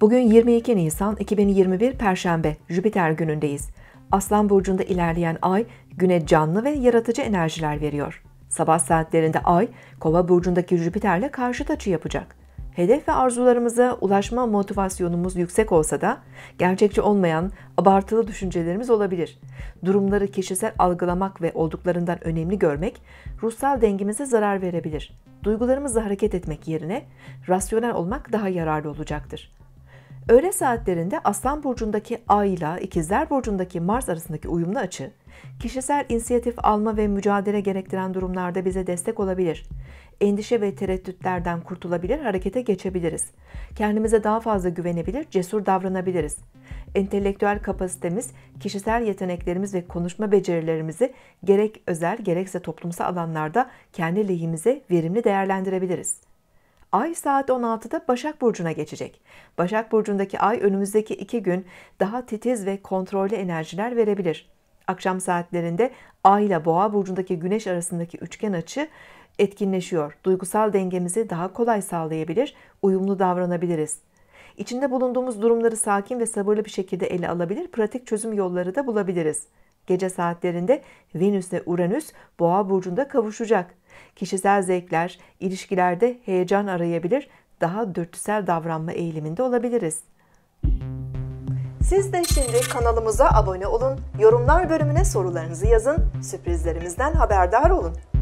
Bugün 22 Nisan 2021 Perşembe, Jüpiter günündeyiz. Aslan burcunda ilerleyen ay güne canlı ve yaratıcı enerjiler veriyor. Sabah saatlerinde ay Kova burcundaki Jüpiter'le karşıt açı yapacak. Hedef ve arzularımıza ulaşma motivasyonumuz yüksek olsa da gerçekçi olmayan abartılı düşüncelerimiz olabilir. Durumları kişisel algılamak ve olduklarından önemli görmek ruhsal dengemize zarar verebilir. Duygularımızla hareket etmek yerine rasyonel olmak daha yararlı olacaktır. Öğle saatlerinde Aslan burcundaki Ay ile İkizler burcundaki Mars arasındaki uyumlu açı, kişisel inisiyatif alma ve mücadele gerektiren durumlarda bize destek olabilir. Endişe ve tereddütlerden kurtulabilir, harekete geçebiliriz. Kendimize daha fazla güvenebilir, cesur davranabiliriz. Entelektüel kapasitemiz, kişisel yeteneklerimiz ve konuşma becerilerimizi gerek özel gerekse toplumsal alanlarda kendi lehimize verimli değerlendirebiliriz. Ay saat 16'da Başak Burcu'na geçecek. Başak Burcu'ndaki ay önümüzdeki iki gün daha titiz ve kontrollü enerjiler verebilir. Akşam saatlerinde Ay ile Boğa Burcu'ndaki Güneş arasındaki üçgen açı etkinleşiyor. Duygusal dengemizi daha kolay sağlayabilir, uyumlu davranabiliriz. İçinde bulunduğumuz durumları sakin ve sabırlı bir şekilde ele alabilir, pratik çözüm yolları da bulabiliriz. Gece saatlerinde Venüs ve Uranüs Boğa burcunda kavuşacak. Kişisel zevkler, ilişkilerde heyecan arayabilir, daha dürtüsel davranma eğiliminde olabiliriz. Siz de şimdi kanalımıza abone olun, yorumlar bölümüne sorularınızı yazın, sürprizlerimizden haberdar olun.